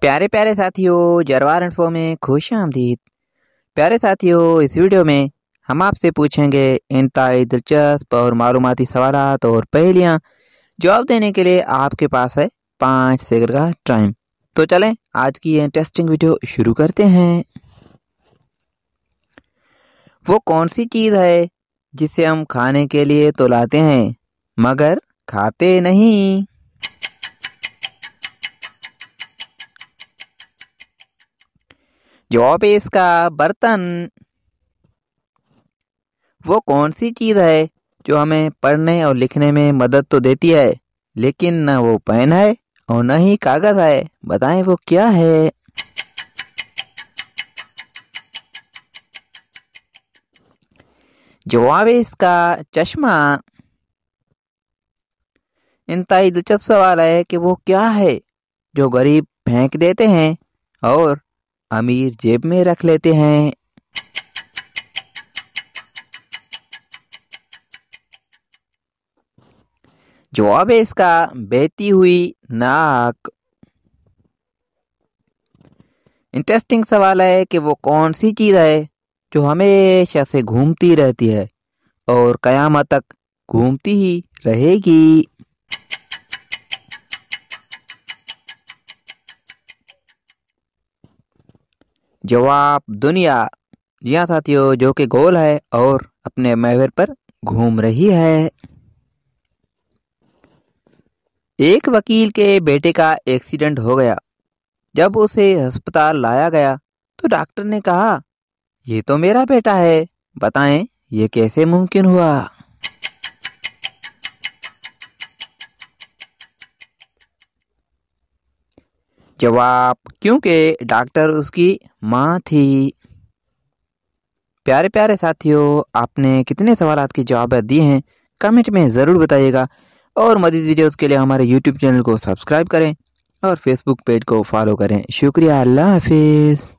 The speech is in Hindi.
प्यारे प्यारे साथियों जरवार इन्फो में खुश आमदीद प्यारे साथियों इस वीडियो में हम आपसे पूछेंगे इंतहाई दिलचस्प और मालूमती सवाल और पहलियाँ जवाब देने के लिए आपके पास है पाँच सेकंड का टाइम तो चलें आज की ये इंटरेस्टिंग वीडियो शुरू करते हैं वो कौन सी चीज़ है जिसे हम खाने के लिए तो लाते हैं मगर खाते नहीं है इसका बर्तन वो कौन सी चीज़ है जो हमें पढ़ने और लिखने में मदद तो देती है लेकिन न वो पेन है और न ही कागज़ है बताएं वो क्या है जवाब है इसका चश्मा ही दिलचस्प सवाल है कि वो क्या है जो गरीब फेंक देते हैं और अमीर जेब में रख लेते हैं जवाब है इसका बहती हुई नाक इंटरेस्टिंग सवाल है कि वो कौन सी चीज़ है जो हमेशा से घूमती रहती है और कयामत तक घूमती ही रहेगी जवाब दुनिया या साथियों जो कि गोल है और अपने महवर पर घूम रही है एक वकील के बेटे का एक्सीडेंट हो गया जब उसे अस्पताल लाया गया तो डॉक्टर ने कहा ये तो मेरा बेटा है बताएं ये कैसे मुमकिन हुआ जवाब क्योंकि डॉक्टर उसकी माँ थी प्यारे प्यारे साथियों आपने कितने सवाल के जवाब दिए हैं कमेंट में ज़रूर बताइएगा और मजीद वीडियोस के लिए हमारे यूट्यूब चैनल को सब्सक्राइब करें और फेसबुक पेज को फॉलो करें शुक्रिया अल्लाह हाफिज़